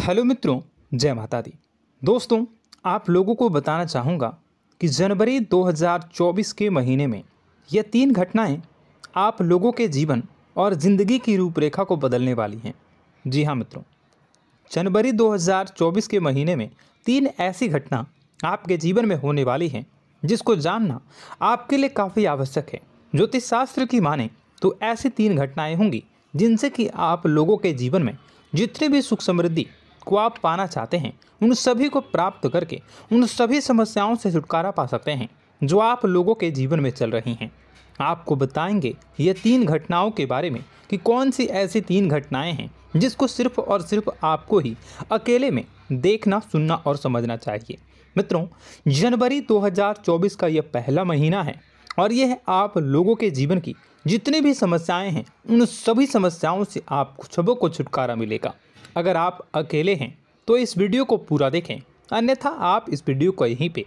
hello मित्रों जय माता दी दोस्तों आप लोगों को बताना चाहूँगा कि जनवरी 2024 के महीने में यह तीन घटनाएं आप लोगों के जीवन और ज़िंदगी की रूपरेखा को बदलने वाली हैं जी हाँ मित्रों जनवरी 2024 के महीने में तीन ऐसी घटना आपके जीवन में होने वाली हैं जिसको जानना आपके लिए काफ़ी आवश्यक है ज्योतिष शास्त्र की माने तो ऐसी तीन घटनाएं होंगी जिनसे कि आप लोगों के जीवन में जितनी भी सुख समृद्धि को आप पाना चाहते हैं उन सभी को प्राप्त करके उन सभी समस्याओं से छुटकारा पा सकते हैं जो आप लोगों के जीवन में चल रही हैं आपको बताएंगे ये तीन घटनाओं के बारे में कि कौन सी ऐसी तीन घटनाएं हैं जिसको सिर्फ और सिर्फ आपको ही अकेले में देखना सुनना और समझना चाहिए मित्रों जनवरी 2024 का यह पहला महीना है और यह आप लोगों के जीवन की जितनी भी समस्याएं हैं उन सभी समस्याओं से आप सबों को छुटकारा मिलेगा अगर आप अकेले हैं तो इस वीडियो को पूरा देखें अन्यथा आप इस वीडियो को यहीं पे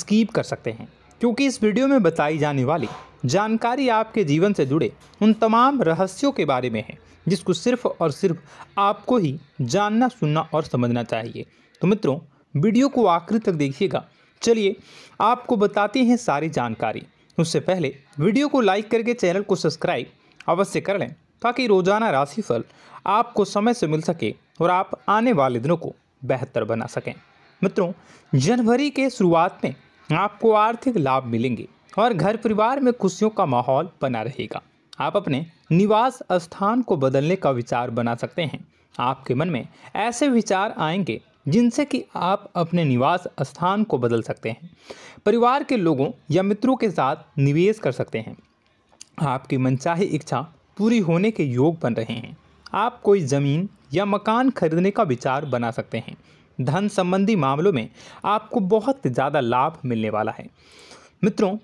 स्कीप कर सकते हैं क्योंकि इस वीडियो में बताई जाने वाली जानकारी आपके जीवन से जुड़े उन तमाम रहस्यों के बारे में है जिसको सिर्फ और सिर्फ आपको ही जानना सुनना और समझना चाहिए तो मित्रों वीडियो को आखिर तक देखिएगा चलिए आपको बताते हैं सारी जानकारी उससे पहले वीडियो को लाइक करके चैनल को सब्सक्राइब अवश्य कर लें ताकि रोजाना राशिफल आपको समय से मिल सके और आप आने वाले दिनों को बेहतर बना सकें मित्रों जनवरी के शुरुआत में आपको आर्थिक लाभ मिलेंगे और घर परिवार में खुशियों का माहौल बना रहेगा आप अपने निवास स्थान को बदलने का विचार बना सकते हैं आपके मन में ऐसे विचार आएंगे जिनसे कि आप अपने निवास स्थान को बदल सकते हैं परिवार के लोगों या मित्रों के साथ निवेश कर सकते हैं आपकी मनचाही इच्छा पूरी होने के योग बन रहे हैं आप कोई ज़मीन या मकान खरीदने का विचार बना सकते हैं धन संबंधी मामलों में आपको बहुत ज़्यादा लाभ मिलने वाला है मित्रों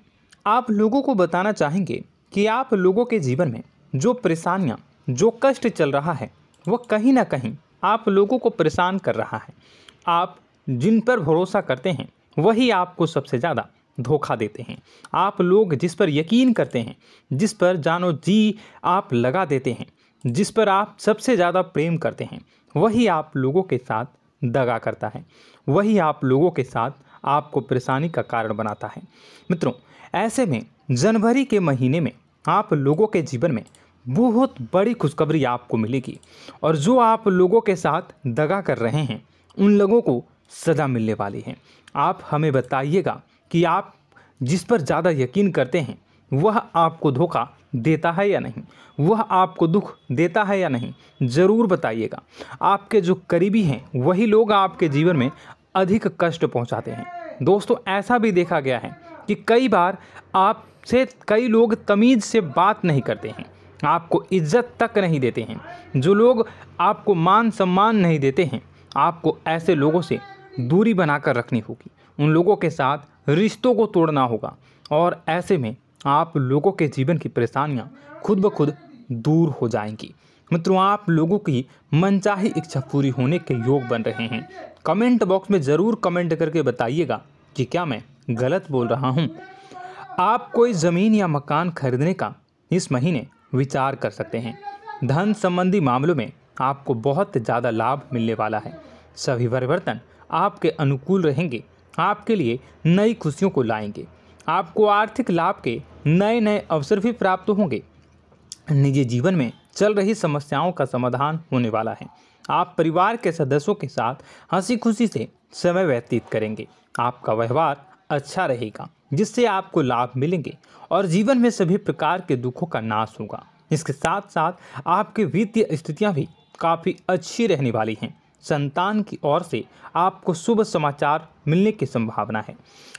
आप लोगों को बताना चाहेंगे कि आप लोगों के जीवन में जो परेशानियाँ जो कष्ट चल रहा है वह कहीं ना कहीं आप लोगों को परेशान कर रहा है आप जिन पर भरोसा करते हैं वही आपको सबसे ज़्यादा धोखा देते हैं आप लोग जिस पर यकीन करते हैं जिस पर जानो जी आप लगा देते हैं जिस पर आप सबसे ज़्यादा प्रेम करते हैं वही आप लोगों के साथ दगा करता है वही आप लोगों के साथ आपको परेशानी का कारण बनाता है मित्रों ऐसे में जनवरी के महीने में आप लोगों के जीवन में बहुत बड़ी खुशखबरी आपको मिलेगी और जो आप लोगों के साथ दगा कर रहे हैं उन लोगों को सज़ा मिलने वाली है आप हमें बताइएगा कि आप जिस पर ज़्यादा यकीन करते हैं वह आपको धोखा देता है या नहीं वह आपको दुख देता है या नहीं ज़रूर बताइएगा आपके जो करीबी हैं वही लोग आपके जीवन में अधिक कष्ट पहुंचाते हैं दोस्तों ऐसा भी देखा गया है कि कई बार आपसे कई लोग तमीज़ से बात नहीं करते हैं आपको इज्जत तक नहीं देते हैं जो लोग आपको मान सम्मान नहीं देते हैं आपको ऐसे लोगों से दूरी बनाकर रखनी होगी उन लोगों के साथ रिश्तों को तोड़ना होगा और ऐसे में आप लोगों के जीवन की परेशानियाँ खुद ब खुद दूर हो जाएंगी मित्रों आप लोगों की मनचाही इच्छा पूरी होने के योग बन रहे हैं कमेंट बॉक्स में ज़रूर कमेंट करके बताइएगा कि क्या मैं गलत बोल रहा हूँ आप कोई ज़मीन या मकान खरीदने का इस महीने विचार कर सकते हैं धन संबंधी मामलों में आपको बहुत ज़्यादा लाभ मिलने वाला है सभी परिवर्तन आपके अनुकूल रहेंगे आपके लिए नई खुशियों को लाएंगे आपको आर्थिक लाभ के नए नए अवसर भी प्राप्त होंगे निजी जीवन में चल रही समस्याओं का समाधान होने वाला है आप परिवार के सदस्यों के साथ हंसी खुशी से समय व्यतीत करेंगे आपका व्यवहार अच्छा रहेगा जिससे आपको लाभ मिलेंगे और जीवन में सभी प्रकार के दुखों का नाश होगा इसके साथ साथ आपकी वित्तीय स्थितियाँ भी काफ़ी अच्छी रहने वाली हैं संतान की ओर से आपको शुभ समाचार मिलने की संभावना है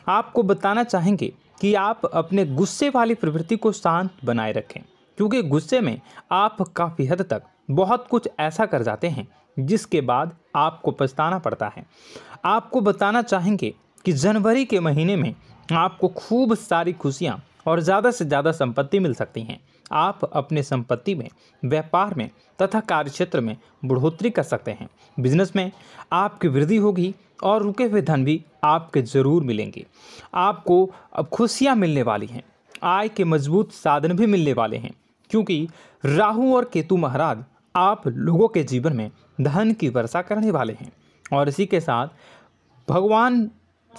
आपको बताना चाहेंगे कि आप अपने गुस्से वाली प्रवृत्ति को शांत बनाए रखें क्योंकि गुस्से में आप काफ़ी हद तक बहुत कुछ ऐसा कर जाते हैं जिसके बाद आपको पछताना पड़ता है आपको बताना चाहेंगे कि जनवरी के महीने में आपको खूब सारी खुशियाँ और ज़्यादा से ज़्यादा संपत्ति मिल सकती हैं आप अपने संपत्ति में व्यापार में तथा कार्यक्षेत्र में बढ़ोतरी कर सकते हैं बिजनेस में आपकी वृद्धि होगी और रुके हुए धन भी आपके ज़रूर मिलेंगे आपको अब खुशियाँ मिलने वाली हैं आय के मजबूत साधन भी मिलने वाले हैं क्योंकि राहु और केतु महाराज आप लोगों के जीवन में धन की वर्षा करने वाले हैं और इसी के साथ भगवान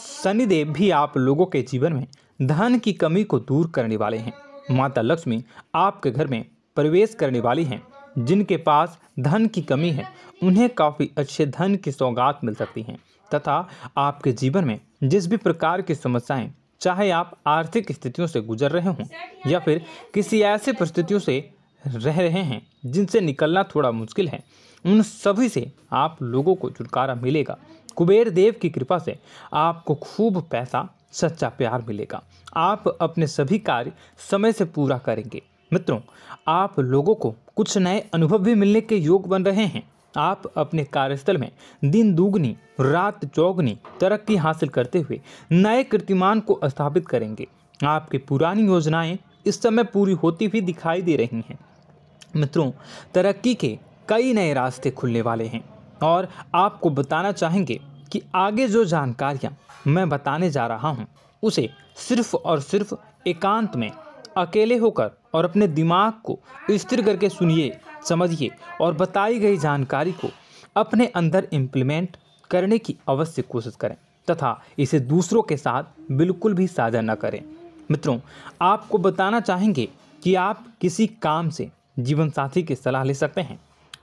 शनिदेव भी आप लोगों के जीवन में धन की कमी को दूर करने वाले हैं माता लक्ष्मी आपके घर में प्रवेश करने वाली हैं जिनके पास धन की कमी है उन्हें काफ़ी अच्छे धन की सौगात मिल सकती हैं तथा आपके जीवन में जिस भी प्रकार की समस्याएं चाहे आप आर्थिक स्थितियों से गुजर रहे हों या फिर किसी ऐसे परिस्थितियों से रह रहे हैं जिनसे निकलना थोड़ा मुश्किल है उन सभी से आप लोगों को छुटकारा मिलेगा कुबेर देव की कृपा से आपको खूब पैसा सच्चा प्यार मिलेगा आप अपने सभी कार्य समय से पूरा करेंगे मित्रों आप लोगों को कुछ नए अनुभव भी मिलने के योग बन रहे हैं आप अपने कार्यस्थल में दिन दुगनी रात चौगनी तरक्की हासिल करते हुए नए कीर्तिमान को स्थापित करेंगे आपकी पुरानी योजनाएं इस समय पूरी होती हुई दिखाई दे रही हैं मित्रों तरक्की के कई नए रास्ते खुलने वाले हैं और आपको बताना चाहेंगे कि आगे जो जानकारियाँ मैं बताने जा रहा हूँ उसे सिर्फ और सिर्फ एकांत में अकेले होकर और अपने दिमाग को स्थिर करके सुनिए समझिए और बताई गई जानकारी को अपने अंदर इम्प्लीमेंट करने की अवश्य कोशिश करें तथा इसे दूसरों के साथ बिल्कुल भी साझा न करें मित्रों आपको बताना चाहेंगे कि आप किसी काम से जीवन साथी की सलाह ले सकते हैं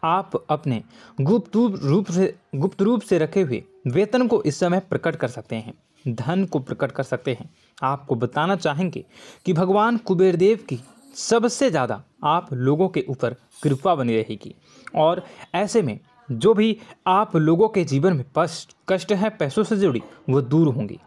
आप अपने गुप्त रूप से गुप्त रूप से रखे हुए वेतन को इस समय प्रकट कर सकते हैं धन को प्रकट कर सकते हैं आपको बताना चाहेंगे कि भगवान कुबेर देव की सबसे ज़्यादा आप लोगों के ऊपर कृपा बनी रहेगी और ऐसे में जो भी आप लोगों के जीवन में कष्ट कष्ट हैं पैसों से जुड़ी वो दूर होंगी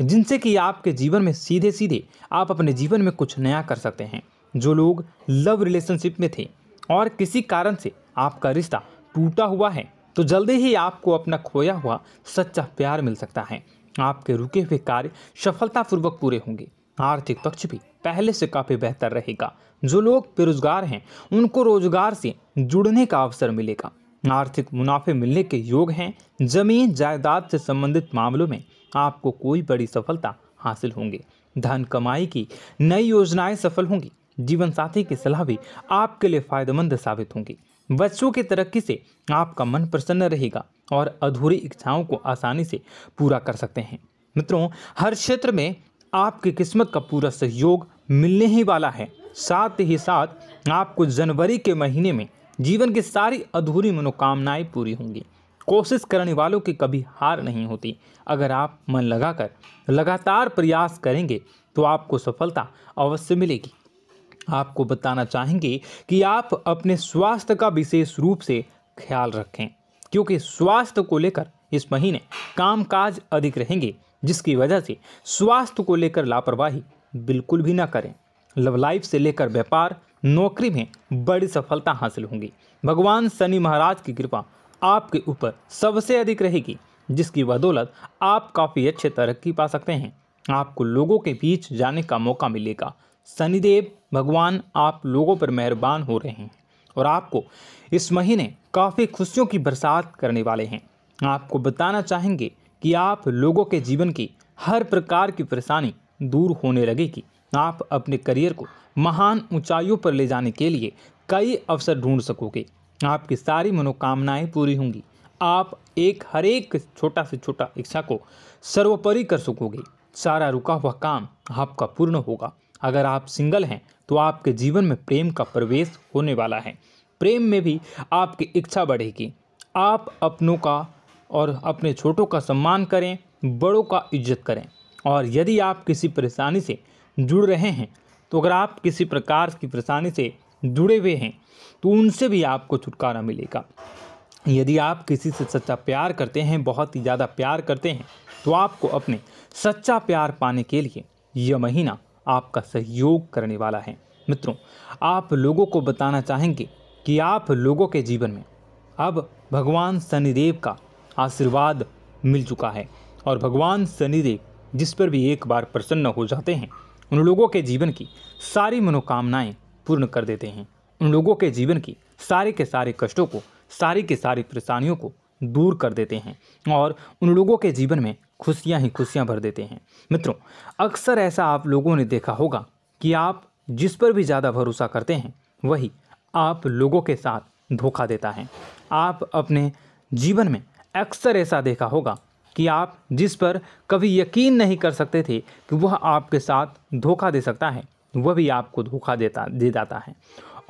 जिनसे कि आपके जीवन में सीधे सीधे आप अपने जीवन में कुछ नया कर सकते हैं जो लोग लव रिलेशनशिप में थे और किसी कारण से आपका रिश्ता टूटा हुआ है तो जल्दी ही आपको अपना खोया हुआ सच्चा प्यार मिल सकता है आपके रुके हुए कार्य सफलतापूर्वक पूरे होंगे आर्थिक पक्ष भी पहले से काफ़ी बेहतर रहेगा जो लोग बेरोजगार हैं उनको रोजगार से जुड़ने का अवसर मिलेगा आर्थिक मुनाफे मिलने के योग हैं जमीन जायदाद से संबंधित मामलों में आपको कोई बड़ी सफलता हासिल होंगी धन कमाई की नई योजनाएं सफल होंगी जीवन साथी की सलाह भी आपके लिए फायदेमंद साबित होंगी बच्चों की तरक्की से आपका मन प्रसन्न रहेगा और अधूरी इच्छाओं को आसानी से पूरा कर सकते हैं मित्रों हर क्षेत्र में आपकी किस्मत का पूरा सहयोग मिलने ही वाला है साथ ही साथ आपको जनवरी के महीने में जीवन की सारी अधूरी मनोकामनाएं पूरी होंगी कोशिश करने वालों की कभी हार नहीं होती अगर आप मन लगाकर लगातार प्रयास करेंगे तो आपको सफलता अवश्य मिलेगी आपको बताना चाहेंगे कि आप अपने स्वास्थ्य का विशेष रूप से ख्याल रखें क्योंकि स्वास्थ्य को लेकर इस महीने कामकाज अधिक रहेंगे जिसकी वजह से स्वास्थ्य को लेकर लापरवाही बिल्कुल भी ना करें लव लाइफ से लेकर व्यापार नौकरी में बड़ी सफलता हासिल होंगी भगवान शनि महाराज की कृपा आपके ऊपर सबसे अधिक रहेगी जिसकी बदौलत आप काफ़ी अच्छे तरक्की पा सकते हैं आपको लोगों के बीच जाने का मौका मिलेगा शनिदेव भगवान आप लोगों पर मेहरबान हो रहे हैं और आपको इस महीने काफ़ी खुशियों की बरसात करने वाले हैं आपको बताना चाहेंगे कि आप लोगों के जीवन की हर प्रकार की परेशानी दूर होने लगेगी आप अपने करियर को महान ऊंचाइयों पर ले जाने के लिए कई अवसर ढूंढ सकोगे आपकी सारी मनोकामनाएं पूरी होंगी आप एक हर एक छोटा से छोटा इच्छा को सर्वोपरि कर सकोगे सारा रुका हुआ काम आपका पूर्ण होगा अगर आप सिंगल हैं तो आपके जीवन में प्रेम का प्रवेश होने वाला है प्रेम में भी आपकी इच्छा बढ़ेगी आप अपनों का और अपने छोटों का सम्मान करें बड़ों का इज्जत करें और यदि आप किसी परेशानी से जुड़ रहे हैं तो अगर आप किसी प्रकार की परेशानी से जुड़े हुए हैं तो उनसे भी आपको छुटकारा मिलेगा यदि आप किसी से सच्चा प्यार करते हैं बहुत ही ज़्यादा प्यार करते हैं तो आपको अपने सच्चा प्यार पाने के लिए यह महीना आपका सहयोग करने वाला है मित्रों आप लोगों को बताना चाहेंगे कि आप लोगों के जीवन में अब भगवान शनिदेव का आशीर्वाद मिल चुका है और भगवान शनिदेव जिस पर भी एक बार प्रसन्न हो जाते हैं उन लोगों के जीवन की सारी मनोकामनाएं पूर्ण कर देते हैं उन लोगों के जीवन की सारे के सारे कष्टों को सारी के सारी परेशानियों को दूर कर देते हैं और उन लोगों के जीवन में खुशियां ही खुशियां भर देते हैं मित्रों अक्सर ऐसा आप लोगों ने देखा होगा कि आप जिस पर भी ज़्यादा भरोसा करते हैं वही आप लोगों के साथ धोखा देता है आप अपने जीवन में अक्सर ऐसा देखा होगा कि आप जिस पर कभी यकीन नहीं कर सकते थे कि वह आपके साथ धोखा दे सकता है वह भी आपको धोखा देता दे जाता है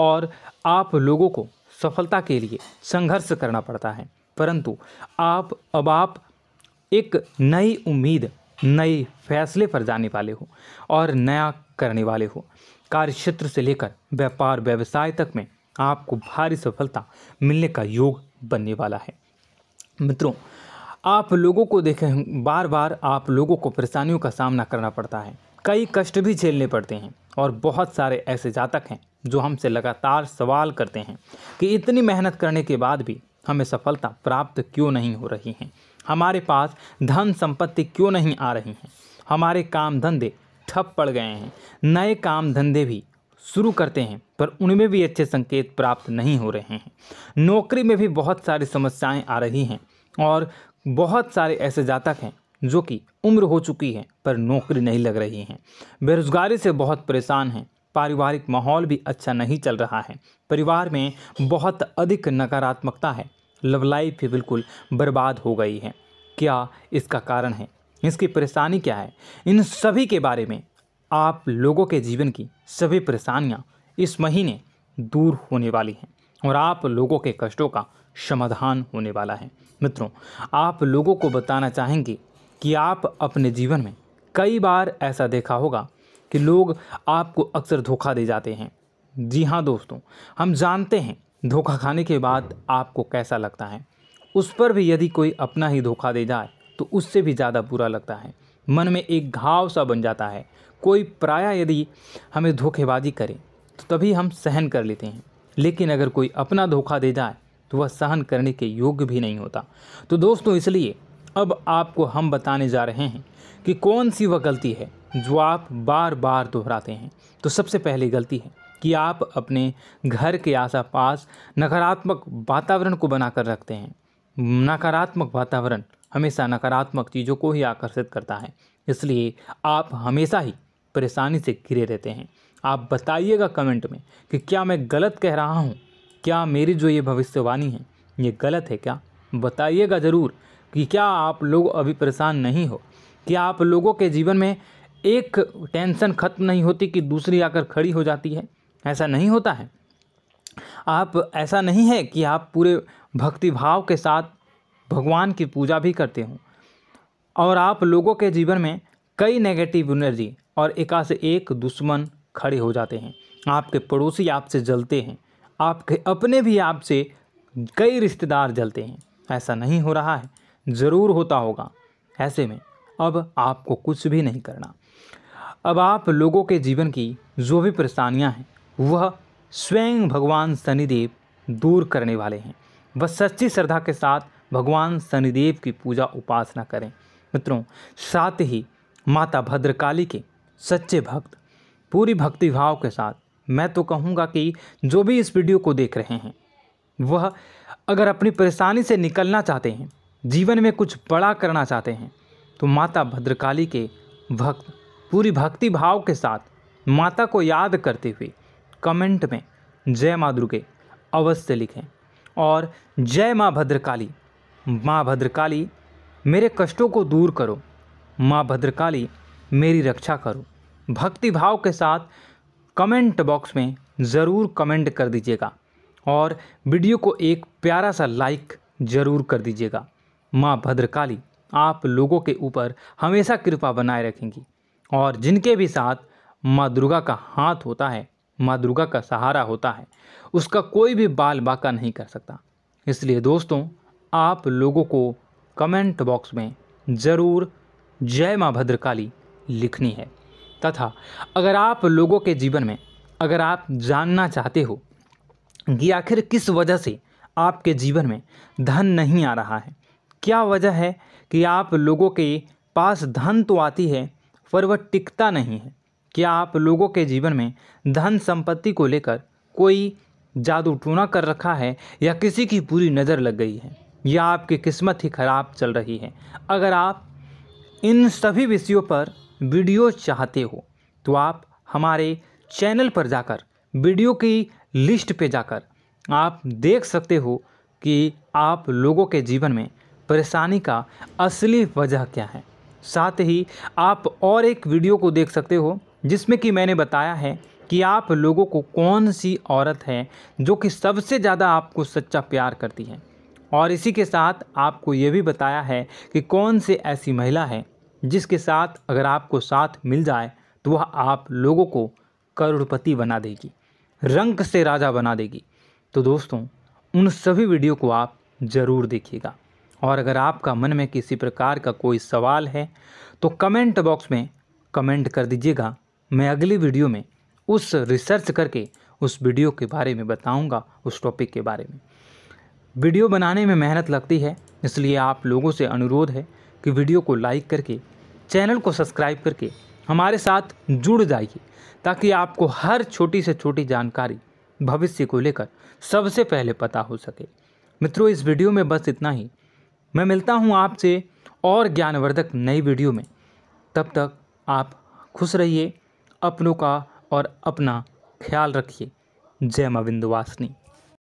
और आप लोगों को सफलता के लिए संघर्ष करना पड़ता है परंतु आप अब आप एक नई उम्मीद नए फैसले पर जाने वाले हो और नया करने वाले हो कार्य क्षेत्र से लेकर व्यापार व्यवसाय तक में आपको भारी सफलता मिलने का योग बनने वाला है मित्रों आप लोगों को देखें बार बार आप लोगों को परेशानियों का सामना करना पड़ता है कई कष्ट भी झेलने पड़ते हैं और बहुत सारे ऐसे जातक हैं जो हमसे लगातार सवाल करते हैं कि इतनी मेहनत करने के बाद भी हमें सफलता प्राप्त क्यों नहीं हो रही है हमारे पास धन संपत्ति क्यों नहीं आ रही है हमारे काम धंधे ठप पड़ गए हैं नए काम धंधे भी शुरू करते हैं पर उनमें भी अच्छे संकेत प्राप्त नहीं हो रहे हैं नौकरी में भी बहुत सारी समस्याएं आ रही हैं और बहुत सारे ऐसे जातक हैं जो कि उम्र हो चुकी है पर नौकरी नहीं लग रही है बेरोज़गारी से बहुत परेशान हैं पारिवारिक माहौल भी अच्छा नहीं चल रहा है परिवार में बहुत अधिक नकारात्मकता है लव लाइफ भी बिल्कुल बर्बाद हो गई है क्या इसका कारण है इसकी परेशानी क्या है इन सभी के बारे में आप लोगों के जीवन की सभी परेशानियाँ इस महीने दूर होने वाली हैं और आप लोगों के कष्टों का समाधान होने वाला है मित्रों आप लोगों को बताना चाहेंगे कि आप अपने जीवन में कई बार ऐसा देखा होगा कि लोग आपको अक्सर धोखा दे जाते हैं जी हाँ दोस्तों हम जानते हैं धोखा खाने के बाद आपको कैसा लगता है उस पर भी यदि कोई अपना ही धोखा दे जाए तो उससे भी ज़्यादा बुरा लगता है मन में एक घाव सा बन जाता है कोई प्राय यदि हमें धोखेबाजी करे तो तभी हम सहन कर लेते हैं लेकिन अगर कोई अपना धोखा दे जाए तो वह सहन करने के योग्य भी नहीं होता तो दोस्तों इसलिए अब आपको हम बताने जा रहे हैं कि कौन सी वह गलती है जो आप बार बार दोहराते हैं तो सबसे पहली गलती है कि आप अपने घर के आसपास नकारात्मक वातावरण को बनाकर रखते हैं नकारात्मक वातावरण हमेशा नकारात्मक चीज़ों को ही आकर्षित करता है इसलिए आप हमेशा ही परेशानी से घिरे रहते हैं आप बताइएगा कमेंट में कि क्या मैं गलत कह रहा हूँ क्या मेरी जो ये भविष्यवाणी है ये गलत है क्या बताइएगा ज़रूर कि क्या आप लोग अभी परेशान नहीं हो क्या आप लोगों के जीवन में एक टेंशन ख़त्म नहीं होती कि दूसरी आकर खड़ी हो जाती है ऐसा नहीं होता है आप ऐसा नहीं है कि आप पूरे भक्ति भाव के साथ भगवान की पूजा भी करते हो और आप लोगों के जीवन में कई नेगेटिव एनर्जी और एका से एक दुश्मन खड़े हो जाते हैं आपके पड़ोसी आपसे जलते हैं आपके अपने भी आपसे कई रिश्तेदार जलते हैं ऐसा नहीं हो रहा है ज़रूर होता होगा ऐसे में अब आपको कुछ भी नहीं करना अब आप लोगों के जीवन की जो भी परेशानियाँ हैं वह स्वयं भगवान शनिदेव दूर करने वाले हैं बस सच्ची श्रद्धा के साथ भगवान शनिदेव की पूजा उपासना करें मित्रों साथ ही माता भद्रकाली के सच्चे भक्त पूरी भक्तिभाव के साथ मैं तो कहूँगा कि जो भी इस वीडियो को देख रहे हैं वह अगर अपनी परेशानी से निकलना चाहते हैं जीवन में कुछ बड़ा करना चाहते हैं तो माता भद्रकाली के भक्त पूरी भक्ति भाव के साथ माता को याद करते हुए कमेंट में जय माँ दुर्गे अवश्य लिखें और जय माँ भद्रकाली माँ भद्रकाली मेरे कष्टों को दूर करो माँ भद्रकाली मेरी रक्षा करो भक्ति भाव के साथ कमेंट बॉक्स में ज़रूर कमेंट कर दीजिएगा और वीडियो को एक प्यारा सा लाइक ज़रूर कर दीजिएगा माँ भद्रकाली आप लोगों के ऊपर हमेशा कृपा बनाए रखेंगी और जिनके भी साथ माँ दुर्गा का हाथ होता है माँ दुर्गा का सहारा होता है उसका कोई भी बाल बाका नहीं कर सकता इसलिए दोस्तों आप लोगों को कमेंट बॉक्स में ज़रूर जय माँ भद्रकाली लिखनी है तथा अगर आप लोगों के जीवन में अगर आप जानना चाहते हो कि आखिर किस वजह से आपके जीवन में धन नहीं आ रहा है क्या वजह है कि आप लोगों के पास धन तो आती है पर वह टिकता नहीं है क्या आप लोगों के जीवन में धन संपत्ति को लेकर कोई जादू टूना कर रखा है या किसी की पूरी नज़र लग गई है या आपकी किस्मत ही खराब चल रही है अगर आप इन सभी विषयों पर वीडियो चाहते हो तो आप हमारे चैनल पर जाकर वीडियो की लिस्ट पे जाकर आप देख सकते हो कि आप लोगों के जीवन में परेशानी का असली वजह क्या है साथ ही आप और एक वीडियो को देख सकते हो जिसमें कि मैंने बताया है कि आप लोगों को कौन सी औरत है जो कि सबसे ज़्यादा आपको सच्चा प्यार करती है और इसी के साथ आपको ये भी बताया है कि कौन से ऐसी महिला है जिसके साथ अगर आपको साथ मिल जाए तो वह आप लोगों को करोड़पति बना देगी रंग से राजा बना देगी तो दोस्तों उन सभी वीडियो को आप ज़रूर देखिएगा और अगर आपका मन में किसी प्रकार का कोई सवाल है तो कमेंट बॉक्स में कमेंट कर दीजिएगा मैं अगली वीडियो में उस रिसर्च करके उस वीडियो के बारे में बताऊंगा उस टॉपिक के बारे में वीडियो बनाने में मेहनत लगती है इसलिए आप लोगों से अनुरोध है कि वीडियो को लाइक करके चैनल को सब्सक्राइब करके हमारे साथ जुड़ जाइए ताकि आपको हर छोटी से छोटी जानकारी भविष्य को लेकर सबसे पहले पता हो सके मित्रों इस वीडियो में बस इतना ही मैं मिलता हूँ आपसे और ज्ञानवर्धक नई वीडियो में तब तक आप खुश रहिए अपनों का और अपना ख्याल रखिए जय माँ